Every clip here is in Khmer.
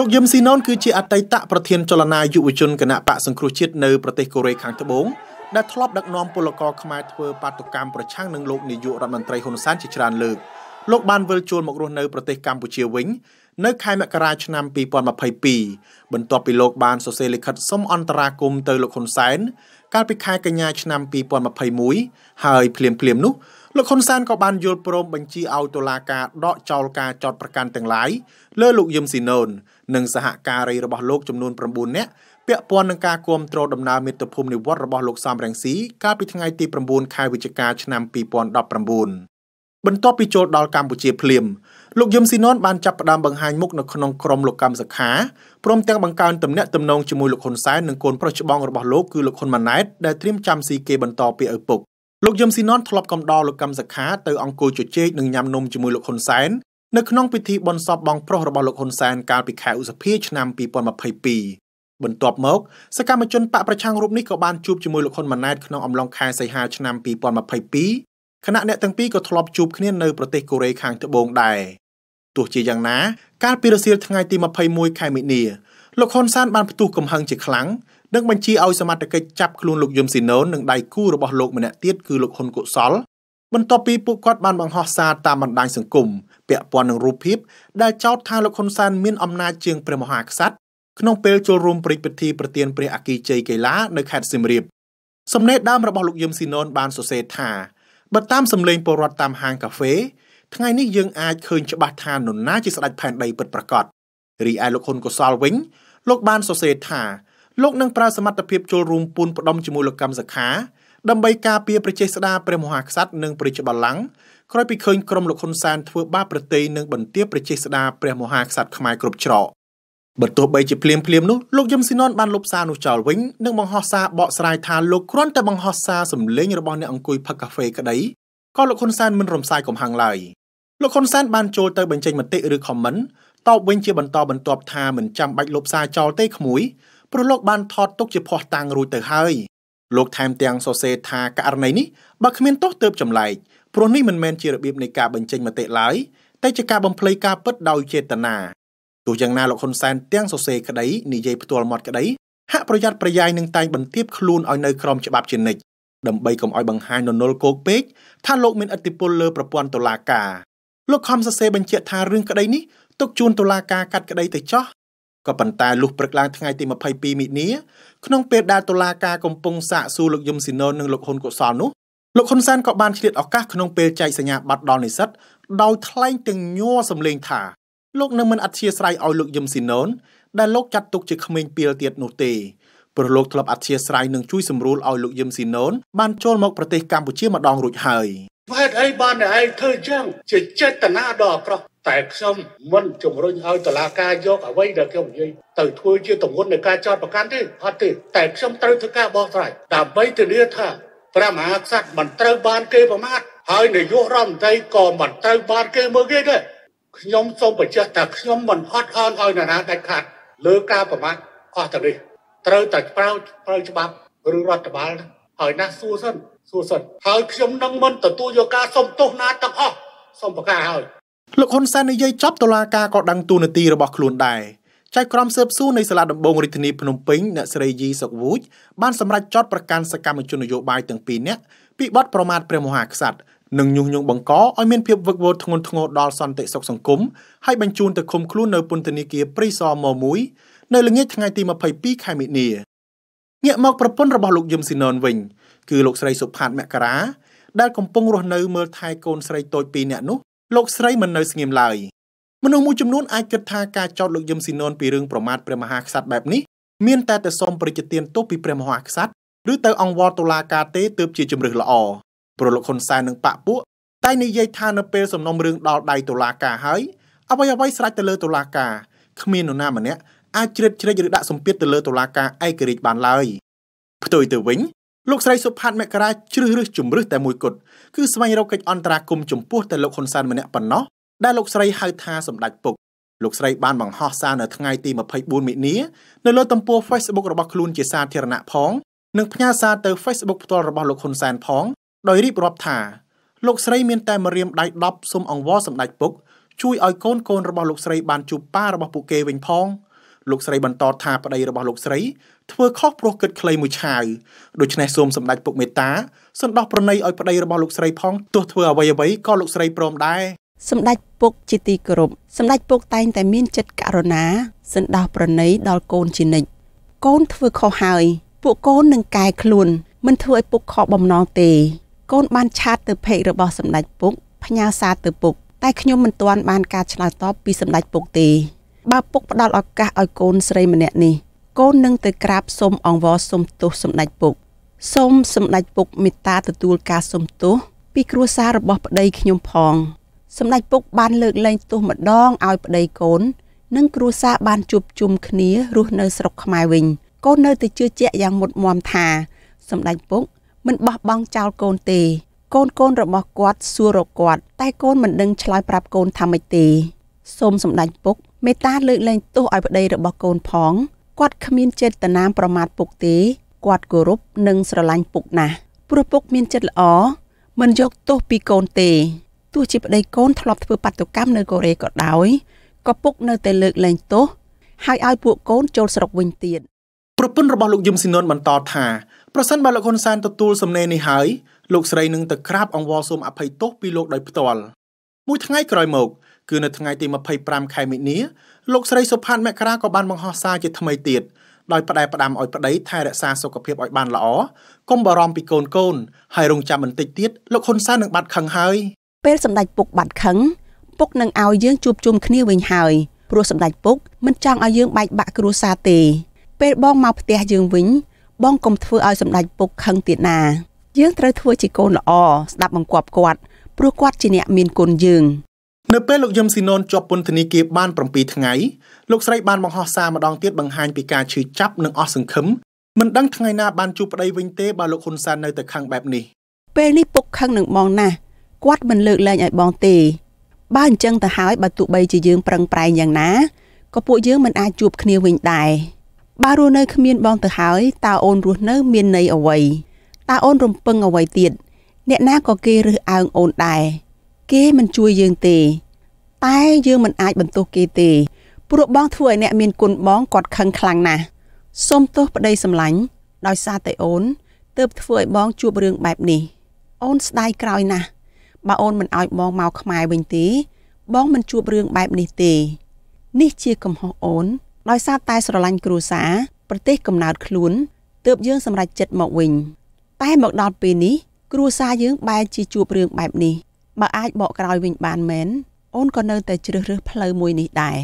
លោកយឹមស៊ីណុនគឺជាអតីតប្រធានចលនាយុវជនគណៈបកសង្គ្រោះជាតិនៅប្រទេសកូរ៉េខាងត្បូងដែលធ្លាប់ដឹកនាំពលករខ្មែរធ្វើបាតុកម្មប្រឆាំងនឹងលោកនាយករដ្ឋមន្ត្រីហ៊ុនសែនជាច្រើនលើកលោកបានវិលជុលមករស់នៅប្រទេសកម្ពុជាវិញនៅខែមករាឆ្នាំ2022បន្ទាប់ពីលោកបានសរសេរលិខិតសុំអន្តរាគមន៍ទៅលោកហ៊ុនសែនកាលពីខែកញ្ញាឆ្នាំ2021ហើយភ្លាមភ្លាមនោះលោកហ៊ុនសែនក៏បាន យល់ព្រមបញ្ជាឲ្យតុលាការដកចោលការចោទប្រកាន់ទាំងឡាយលើលោកយឹមស៊ីណូននិង សហការីរបស់លោកចំនួន9នាក់ពាក់ព័ន្ធនឹងការគ្រប់គ្រងដំណើរមាតុភូមិនិវត្តរបស់លោកសំរងស៊ីកាលពីថ្ងៃទី9ខែវិច្ឆិកាឆ្នាំ2019បន្ទាប់ពីចូលដល់កម្ពុជាភ្លាមលោកយឹមស៊ីណុនបានចាប់ផ្ដើមបង្ហាញមុខនៅក្នុងក្រមលោកកម្មសខាព្រមទាំងបង្កើនទំនាក់ទំនងជាមួយលោកហ៊ុនសែននិងកូនប្រុសច្បងរបស់លោកគឺលោកហ៊ុនម៉ាណែតដែលត្រៀមចាំស៊ីគេបន្តពីឪពុកលោកយឹមស៊ីណុនធ្លាប់កំដរលោកកម្មសខាទៅអង្គុយជជែកនិងញ៉ាំនំជាមួយលោកហ៊ុនសែននៅក្នុងពិធីបុណ្យសពបងប្រុសរបស់លោកហ៊ុនសែនកាលពីខែឧសភាឆ្នាំ2022បន្ទាប់មកសកម្មជនបកប្រឆាំងរូបនេះក៏បានជួបជាមួយលោកហ៊ុនម៉ាណែតក្នុងអំឡុងខែសីហាឆ្នាំ2022គណៈអ្នកទាំងពីរក៏ធ្លាប់ជួបគ្នានៅប្រទេសកូរ៉េខាងត្បូងដែរទោះជាយ៉ាងណា កាលពីរសៀលថ្ងៃទី21ខែមិនិលលោកហ៊ុនសានបានផ្ទុះកំហឹងជាខ្លាំងនិងបញ្ជាឲ្យសមត្ថកិច្ចចាប់ខ្លួនលោកយឹមស៊ីណូននិងដៃគូរបស់លោកម្នាក់ទៀតគឺលោកហ៊ុនកុសលបន្ទាប់ពីពួកគាត់បានបង្ហោះសារតាមបណ្ដាញសង្គមពាក់ព័ន្ធនឹងរូបភាពដែលចោទថាលោកហ៊ុនសានមានអំណាចជាងព្រះមហាក្សត្រក្នុងពេលចូលរួមប្រតិពិធីប្រទានព្រះអគ្គីជ័យកីឡា នៅខេត្តសៀមរាបសំណេរដើមរបស់លោកយឹមស៊ីណូនបានសរសេរថាបើតាមសម្លេងពលរដ្ឋតាមហាងកាហ្វេថ្ងៃនេះយើងអាចឃើញច្បាស់ថានរណាជាស្ដេចផែនដីពិតប្រាកដរីឯលោកហ៊ុនកុសលវិញលោកបានសរសេរថាលោកនឹងប្រើសមត្ថភាពចូលរួមពួនផ្ដុំជាមួយលោកកម្មសខាដើម្បីការពារប្រជេស្តាព្រះមហាក្សត្រនិងព្រះជបល្ល័ង្កក្រោយពីឃើញក្រុមលោកហ៊ុនសានធ្វើបាបប្រទេសនិងបន្ទាបប្រជេស្តាព្រះមហាក្សត្រខ្មែរគ្រប់ច្រកបើទោះបីជាភ្លាមភ្លាមនោះលោកយឹមស៊ីណុនបានលុបសារនោះចោលវិញនិងបង្ហោះសារបកស្រាយថាលោកគ្រាន់តែបង្ហោះសារសម្លេង របស់អ្នកអង្គុយផឹកកាហ្វេក្តីក៏លោកហ៊ុនសែនមិនរំសាយកំហាំងឡើយលោកហ៊ុនសែនបានចូលទៅបញ្ចេញមតិឬ comment តបវិញជាបន្តបន្ទាប់ថាមិនចាំបាច់លុបសារចោលទេក្មួយព្រោះលោកបានថតទុកជាភ័ស្តុតាងរួចទៅហើយលោកថែមទាំងសរសេរថាករណីនេះបើគ្មានទោសទើបចម្លែកព្រោះនេះមិនមែនជារបៀបនៃការបញ្ចេញមតិឡើយតែជាការបំភ្លៃការពិតដោយចេតនាទោះយ៉ាងណាលោកហ៊ុនសែនទាំងសរសេរក្តីនិយាយផ្ទាល់មាត់ក្តីហាក់ប្រយ័ត្នប្រយែងនឹងតែងបន្ទាបខ្លួនឲ្យនៅក្រោមច្បាប់ជានិច្ចដើម្បីកុំឲ្យបង្ហាញននលគោកពេកថាលោកមានអធិបុលលើប្រព័ន្ធតុលាការលោកខំសរសេរបញ្ជាក់ថារឿងក្តីនេះទុកជូនតុលាការកាត់ក្តីទៅចោះក៏ប៉ុន្តែលុះព្រឹកឡើងថ្ងៃទី22មិនិនាក្នុងពេលដែលតុលាការកំពុងសាកសួរលោកយឹមស៊ីណុននិងលោកហ៊ុនកុសលនោះលោកហ៊ុនសែនក៏បានឆ្លៀតឱកាសក្នុងពេលចែកសញ្ញាបត្រដល់និស្សិតដោយថ្លែងទាំងញ័រសម្លេងថាលោកនឹងមិនអធ្យាស្រ័យឲ្យលោកយឹមស៊ីណុនដែលលោកចាត់ទុកជាក្មេងពាលទៀតនោះទេព្រោះលោកធ្លាប់អធ្យាស្រ័យនឹងជួយសម្រួលឲ្យលោកយឹមស៊ីណុនបានចូលមកប្រទេសកម្ពុជាម្ដងរួចហើយហេតុអីបានតែឯងធ្វើចឹងជាចេតនាដ៏អាក្រក់តែខ្ញុំមិនជំរុញឲ្យតឡាការយកអ្វីដែលខ្ញុំនិយាយទៅធ្វើជាទម្ងន់នៃការចោទប្រកាន់ទេអត់ទេតែខ្ញុំត្រូវធ្វើការបកស្រាយដើម្បីធានាថាព្រះមហាក្សត្រមិនត្រូវបានគេប្រមាថហើយនាយករដ្ឋមន្ត្រីក៏មិនត្រូវបានគេមើលគេដែរខ្ញុំសូមបញ្ជាក់ថាខ្ញុំមិនអត់អន់ឲ្យនរណាដាច់ខាតលើការប្រមាថអស់ទៅនេះត្រូវតែប្រើប្រើច្បាប់ឬរដ្ឋបាលហើយណាសួរសិនសួរសិនហើយខ្ញុំនឹងមិនទទួលយកការសុំទោសណាទាំងអស់សុំប្រកាសហើយលោកហ៊ុនសែននិយាយចប់តុលាការក៏ដឹងទូនាទីរបស់ខ្លួនដែរចៅក្រមស៊ើបសួរនៃសាលាដំបងរាជធានីភ្នំពេញអ្នកស្រីយីសុកវូចបានសម្រេចចោតប្រកាសសកម្មជននយោបាយទាំងពីរនាក់ពីបទប្រមាថព្រះមហាក្សត្រនិងញុះញង់បង្កឲ្យមានភាពវឹកវរធ្ងន់ធ្ងរដល់សន្តិសុខសង្គមហើយបញ្ជូនទៅឃុំខ្លួននៅពន្ធនាគារព្រៃសរម1នៅល្ងាចថ្ងៃទី22ខែមិនិនាងាកមកប្រពន្ធរបស់លោកយឹមស៊ីណុនវិញគឺលោកស្រីសុផាតមករាដែលកំពុងរស់នៅមើលថែកូនស្រីតូច2នាក់នោះលោកស្រីមិននៅស្ងៀមឡើយមនុស្សមួយចំនួនអាចគិតថាការចោទលោកយឹមស៊ីណុនពីរឿងប្រមាថព្រះមហាក្សត្របែបនេះមាន តែតែសូមប្រជាទានទោសពីព្រះមហាក្សត្រឬទៅ អង្វរតុលាការទេទើបជាជំរឹះល្អព្រោះលោកហ៊ុនសែននិងប៉ាពួកតែនិយាយថានៅពេលសំណុំរឿងដល់ដៃតុលាការហើយអ្វីអ្វីស្រេចទៅលើតុលាការគ្មាននរណាម្នាក់អាចជ្រៀតជ្រែកឬដាក់សម្ពាធទៅលើតុលាការឯករាជ្យបានឡើយផ្ទុយទៅវិញលោកស្រីសុផាតមករាជ្រឹះរឹសជំរឹះតែមួយគត់គឺស្វែងរកកិច្ចអន្តរាគមចំពោះតែលោកហ៊ុនសែនម្នាក់ប៉ុណ្ណោះដែលលោកស្រីហៅថាសម្ដេចពុកលោកស្រីបានបង្ហោះសារនៅថ្ងៃទី24មិនិនានៅលើទំព័រ Facebook របស់ខ្លួនជាសាធារណៈផងនិងផ្ញើសារទៅ Facebook ផ្ទាល់របស់លោកហ៊ុនសែនផងដោយរៀបរាប់ថាលោកស្រីមានតែម្រាមដៃ10សុំអង្វរសម្ដេចពុក ជួយឲ្យកូនកូនរបស់លោកស្រីបានជួបប៉ារបស់ពួកគេវិញផង លោកស្រីបន្តថាប្តីរបស់លោកស្រីធ្វើខុសប្រុសគិតខ្លីមួយឆាវដូច្នេះសូមសម្ដេចពុកមេតាសន្តោសប្រណីឲ្យប្តីរបស់លោកស្រីផងទោះធ្វើអ្វីៗក៏លោកស្រីព្រមដែរសម្ដេចពុកជាទីគោរពសម្ដេចពុកតែងតែមានចិត្តករុណាសន្តោសប្រណីដល់កូនជានិច្ចកូនធ្វើខុសហើយពួកកូននឹងកែខ្លួនមិនធ្វើឲ្យពុកខកបំណងទេ កូនបានឆាតទៅភេករបស់សម្ដេចពុកផ្ញើសារទៅពុកតែខ្ញុំមិនទាន់បានការឆ្លើយតបពីសម្ដេចពុកទេបើពុកផ្ដល់ឱកាសឲ្យកូនស្រីម្នាក់នេះកូននឹងទៅក្រាបសូមអង្វរសុំទោសសម្ដេចពុកសូមសម្ដេចពុកមេត្តាទទួលការសុំទោសពីគ្រួសាររបស់ប្តីខ្ញុំផងសម្ដេចពុកបានលើកលែងទោសម្ដងឲ្យប្តីកូន និងគ្រួសារបានជួបជុំគ្នារស់នៅស្រុកខ្មែរវិញកូននៅតែជឿជាក់យ៉ាងមុតមមថា សម្ដេចពុកមិនបោះបង់ចោលកូនទេកូនកូនរបស់គាត់សួររកគាត់ តែកូនមិនដឹងឆ្លើយប្រាប់កូនថាម៉េចទេសូមសម្ដេចពុកមេត្តាលើកលែងទោសឲ្យប្តីរបស់កូនផងគាត់គ្មានចេតនាប្រមាថពុកទេគាត់គោរពនិងស្រឡាញ់ពុកណាស់ព្រោះពុកមានចិត្តល្អមិនយកទោសពីកូនទេទោះជាប្តីកូនធ្លាប់ធ្វើបាតុកម្មនៅកូរ៉េក៏ដោយក៏ពុកនៅតែលើកលែងទោសហើយឲ្យពួកកូនចូលស្រុកវិញទៀតប្រពន្ធរបស់លោកយឹមស៊ីណុនបន្តថាប្រសិនបើលោកហ៊ុនសែនទទួលសំណេរនេះហើយលោកស្រីនឹងទៅក្រាបអង្វរសូមអភ័យទោសពីលោកដោយផ្ទាល់មួយថ្ងៃក្រោយមកគឺនៅថ្ងៃទី25ខែមិនិនាលោកស្រីសុផាន់មករាក៏បានបង្ហោះសារជាថ្មីទៀតដោយផ្ដែផ្ដាំឲ្យប្តីថែរក្សាសុខភាពឲ្យបានល្អកុំបារម្ភពីកូនកូនហើយរងចាំបន្តិចទៀតលោកហ៊ុនសែននឹងបាត់ខឹងហើយពេលសម្ដេចពុកបាត់ខឹងពុកនឹងឲ្យយើងជួបជុំគ្នាវិញហើយព្រោះសម្ដេចពុកមិនចង់ឲ្យយើងបែកបាក់គ្រួសារទេ ពេលបងមកផ្ទះយើងវិញ បងកុំធ្វើឲ្យសម្ដេចពុកខឹងទៀតណាយើងត្រូវធ្វើជាកូនល្អស្ដាប់បង្គាប់គាត់ព្រោះគាត់ជាអ្នកមានគុណយើងនៅពេលលោកយឹមស៊ីណុនជាប់ពន្ធនាគារបាន7ថ្ងៃលោកស្រីបានបង្ហោះសារម្ដងទៀតបង្ហាញពីការឈឺចាប់និងអស់សង្ឃឹមមិនដឹងថ្ងៃណាបានជួបប្តីវិញទេបើលោកហ៊ុនសែននៅតែខឹងបែបនេះពេលនេះពុកខឹងនឹងបងណាស់គាត់មិនលើកលែងឲ្យបងទេបើអញ្ចឹងទៅហើយបើទោះបីជាយើងប្រឹងប្រែងយ៉ាងណាក៏ពួកយើងមិនអាចជួបគ្នាវិញដែរបើរស់នៅគ្មានបងទៅហើយតើអូនរស់នៅមានន័យអ្វីតើអូនរំពឹងអ្វីទៀត អ្នកណាក៏គេរើសអើងអូនដែរគេមិនជួយយើងទេ តែយើងមិនអាចបន្ទោសគេទេ ព្រោះបងធ្វើឲ្យអ្នកមានគុណបងគាត់ខឹងខ្លាំងណាស់សូមទោសប្តីសម្លាញ់ដោយសារតែអូនទើបធ្វើឲ្យបងជួបរឿងបែបនេះ អូនស្ដាយក្រោយណាស់បើអូនមិនឲ្យបងមកខ្មែរវិញទេបងមិនជួបរឿងបែបនេះទេនេះជាកំហុសអូន ដោយសារតែស្រឡាញ់គ្រួសារប្រទេសកំណើតខ្លួនទើបយើងសម្រេចចិត្តមកវិញ តែ មកដល់ពេលនេះគ្រួសារយើង បែរជាជួបរឿងបែបនេះបើអាចបកក្រោយវិញបានមែនអូនក៏នៅតែជ្រើសរើសផ្លូវមួយនេះដែរ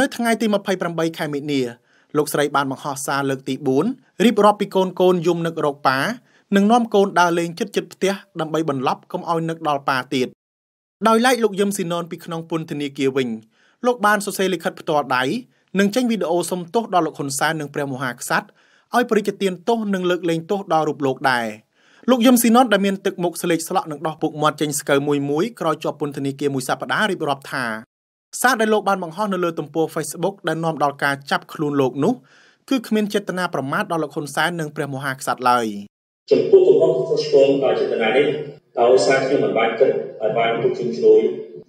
នៅថ្ងៃទី28ខែមិនិនាលោកស្រីបានបង្ហោះសារលើកទី4រៀបរាប់ពីកូនកូនយំនឹករោគប៉ានិងនាំកូនដើរលេងជិតជិតផ្ទះដើម្បីបន្លប់កុំឲ្យនឹកដល់ប៉ាទៀតដោយឡែកលោកយឹមស៊ីណុនពីក្នុងពន្ធនាគារវិញលោកបានសរសេរលិខិតផ្ទាល់ដៃនិងចេញវីដេអូសុំទោសដល់លោកហ៊ុនសែននិងព្រះមហាក្សត្រឲ្យប្រតិទានទោសនិងលើកលែងទោសដល់រូបលោកដែរ។លោកយឹមស៊ីណុតដែលមានទឹកមុខស្លេកស្លក់និងដោះពុកមាត់ចេញស្កើមួយមួយក្រោយជាប់ពន្ធនាគារមួយសប្តាហ៍រៀបរាប់ថាសារដែលលោកបានបង្ហោះនៅលើទំព័រ Facebook ដែលនាំដល់ការចាប់ខ្លួនលោកនោះគឺគ្មានចេតនាប្រមាថដល់លោកហ៊ុនសែននិងព្រះមហាក្សត្រឡើយចំពោះកំហុសខុសឆ្គងដោយចេតនានេះដោយសារខ្ញុំមិនបានគិតឲ្យបានពុកជំជ្រោយ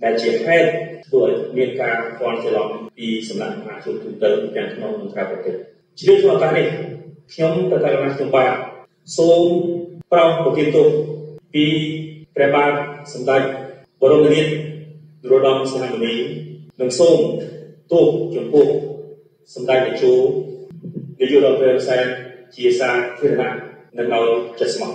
ដែលជាហេតុធ្វើឲ្យមានការគន់ច្រឡំពីសម្រាប់ប្រជាជនទូទៅទាំងក្នុងនិងក្រៅប្រទេសជាឱកាសនេះខ្ញុំទៅតាមខ្ញុំបាទសូមប្រំប្រទានទោសពីព្រះបាទសម្ដេចបរមរាជនរោត្តមសីហមុនីនិងសូមទោសចំពោះសម្ដេចតេជោនាយករដ្ឋមន្ត្រីសែនជាសាធារណៈនិងដោយចិត្តស្មោះ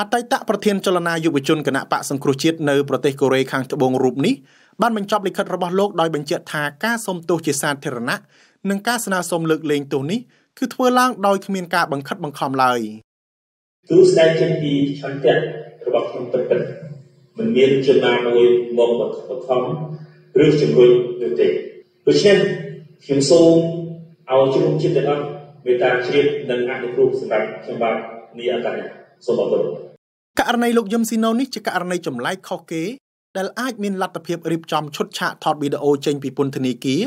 អតីតប្រធានចលនាយុវជនគណៈបកសង្គ្រោះជាតិនៅប្រទេសកូរ៉េខាងត្បូងរូបនេះបានបញ្ចប់លិខិតរបស់លោកដោយបញ្ជាក់ថាការសុំទោសជាសាធារណៈនិងការស្នើសុំលើកលែងទោសនេះគឺធ្វើឡើងដោយគ្មានការបង្ខិតបង្ខំឡើយគឺស្ដែងចេញពីឆន្ទៈរបស់ខ្ញុំពិតៗមិនមានចំណាមួយមកបង្ខំឬជំរុញនោះទេដូច្នេះខ្ញុំសូមឲ្យជ្រុំចិត្តទាំងអស់មេត្តាជ្រាបនិងអនុគ្រោះសម្រាប់ខ្ញុំបាទនេះអត្តនេះសូមអរគុណករណីលោកយឹមស៊ីណូនេះជាករណីចម្លែកខុសគេដែលអាចមានលទ្ធភាពរៀបចំឈុតឆាកថតវីដេអូចេញពីពន្ធនាគារ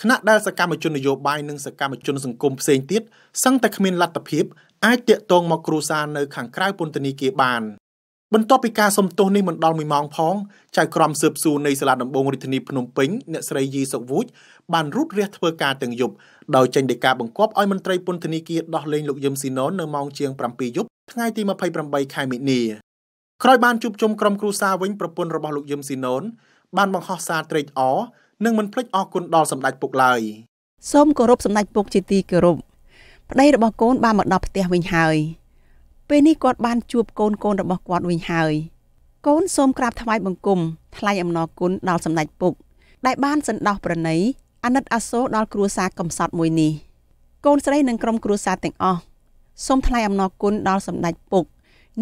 គណៈដែលសកម្មជននយោបាយនិងសកម្មជនសង្គមផ្សេងទៀតសឹងតែគ្មានលទ្ធភាពអាចតាក់ទងមកគ្រូសានៅខាងក្រៅពន្ធនាគារបាន បន្ទាប់ពីការសំទោសនេះមិនដល់1ម៉ោងផងចៅក្រមស៊ើបសួរនៃសាលាដំបងរាជធានីភ្នំពេញអ្នកស្រីយីសុកវូចបានរត់រះធ្វើការទាំងយប់ដោយចេញដីកាបង្គាប់ឲ្យមន្ត្រីពន្ធនាគារដោះលែងលោកយឹមស៊ីណុននៅម៉ោងជាង7យប់ថ្ងៃទី28ខែមិនិនាក្រោយបានជួបជុំក្រុមគ្រួសារវិញប្រពន្ធរបស់លោកយឹមស៊ីណុនបានបង្ហោះសារត្រេកអរនិងមិនភ្លេចអរគុណដល់សម្ដេចពុកឡើយសូមគោរពសម្ដេចពុកជាទីគោរពប្តីរបស់កូន បានមកដល់ផ្ទះវិញហើយពេលនេះគាត់បានជួបកូនកូនរបស់គាត់វិញហើយ កូន សូមក្រាប ថ្វាយបង្គំថ្លែងអំណរគុណដល់សម្ដេចពុក ដែល បានសន្តោសប្រណីអាណិតអាសូរដល់គ្រួសារកំសត់មួយនេះកូនស្រីនិងក្រុមគ្រួសារទាំងអស់សូមថ្លែងអំណរគុណដល់សម្ដេចពុក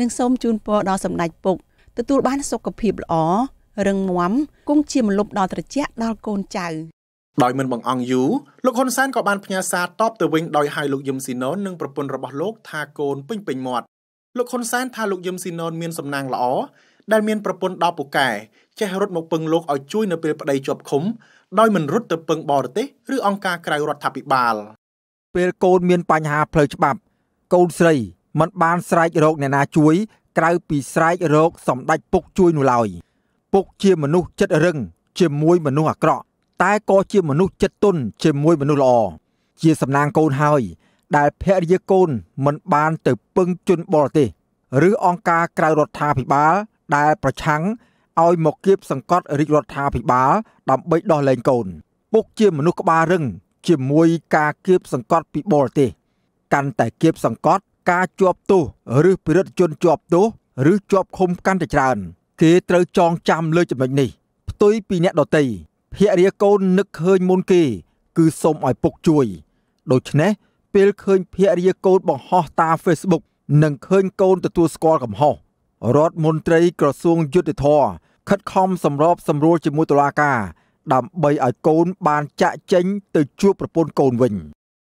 និងសូមជូនពរដល់សម្ដេចពុកទទួលបាន សុខភាពល្អរឹងមាំគង់ជាមលប់ដល់ត្រជាក់ដល់កូនចៅដោយមិនបង្អង់យូរលោកហ៊ុនសែនក៏បានផ្ញើសារតបទៅវិញដោយហៅលោកយឹមស៊ីណុននិងប្រពន្ធរបស់លោកថាកូនពេញពេញមាត់លោកហ៊ុនសែនថាលោកយឹមស៊ីណុនមានសំណាងល្អដែលមានប្រពន្ធដល់ពូកែចេះរត់មកពឹងលោកឲ្យជួយនៅពេលប្តីជាប់ឃុំ ដោយមិនរត់ទៅពឹងបរទេស ឬ អង្គការក្រៅរដ្ឋាភិបាល ពេលកូនមានបញ្ហាផ្លូវច្បាប់ កូនស្រីមិនបានស្រែករកអ្នកណាជួយក្រៅពីស្រែករកសម្ដេចពុកជួយនោះឡើយពុក ជាមនុស្សចិត្តរឹងជាមួយមនុស្សអាក្រក់តែក៏ជាមនុស្សចិត្តទន់ជាមួយមនុស្សល្អជាសំណាងកូនហើយ ដែលភរិយាកូនមិនបានទៅពឹងជនបរទេសឬអង្គការក្រៅរដ្ឋាភិបាល ដែលប្រឆាំងឲ្យមកគៀបសង្កត់រាជរដ្ឋាភិបាលដើម្បីដោះលែងកូន ពុកជាមនុស្សក្បាលរឹងជាមួយការគៀបសង្កត់ពីបរទេសកាន់តែគៀបសង្កត់ការជាប់ទោសឬពលរដ្ឋជនជាប់ទោសឬជាប់ឃុំកាន់តែច្រើនគេត្រូវចងចាំលើចំណុចនេះផ្ទុយពីអ្នកដតីភរិយាកូននឹកឃើញមុនគេគឺសូមឲ្យពុកជួយដូច្នេះពេលឃើញភរិយាកូនបង្ហោះតាម Facebook និងឃើញកូនទទួលស្គាល់កំហុសរដ្ឋមន្ត្រីក្រសួងយុតិធធខិតខំសម្របសម្រួលជាមួយតុលាការដើម្បីឲ្យកូន បានចាក់ចេញ ទៅជួបប្រពន្ធកូនវិញ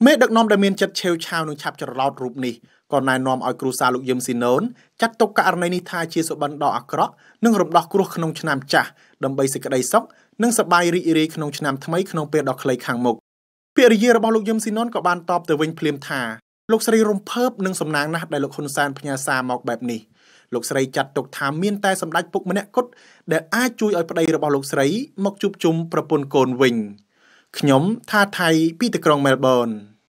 មេដឹកនាំដែលមានចិត្តឆេវឆាវនិងឆាប់ច្រឡោតរូបនេះក៏ណែនាំឲ្យគ្រូសាលោកយឹមស៊ីណូនចាត់ទុកករណីនេះថាជាសុបិនដ៏អាក្រក់និងរំដោះគ្រោះក្នុងឆ្នាំចាស់ដើម្បីសេចក្តីសុខនិងសប្បាយរីករាយក្នុងឆ្នាំថ្មីក្នុងពេលដ៏ខ្លីខាងមុខពាក្យរាយរបស់លោកយឹមស៊ីណុនក៏បានតបទៅវិញភ្លាមថាលោកស្រីរំភើបនឹងសំណាងណាស់ដែលលោកហ៊ុនសែនផ្ញើសារមកបែបនេះលោកស្រីចាត់ទុកថាមានតែសម្ដេចពុកម្នាក់គត់ដែលអាចជួយឲ្យប្តីរបស់លោកស្រី មកជួបជុំប្រពន្ធកូនវិញខ្ញុំថាថៃពីទីក្រុងមែលប៊ន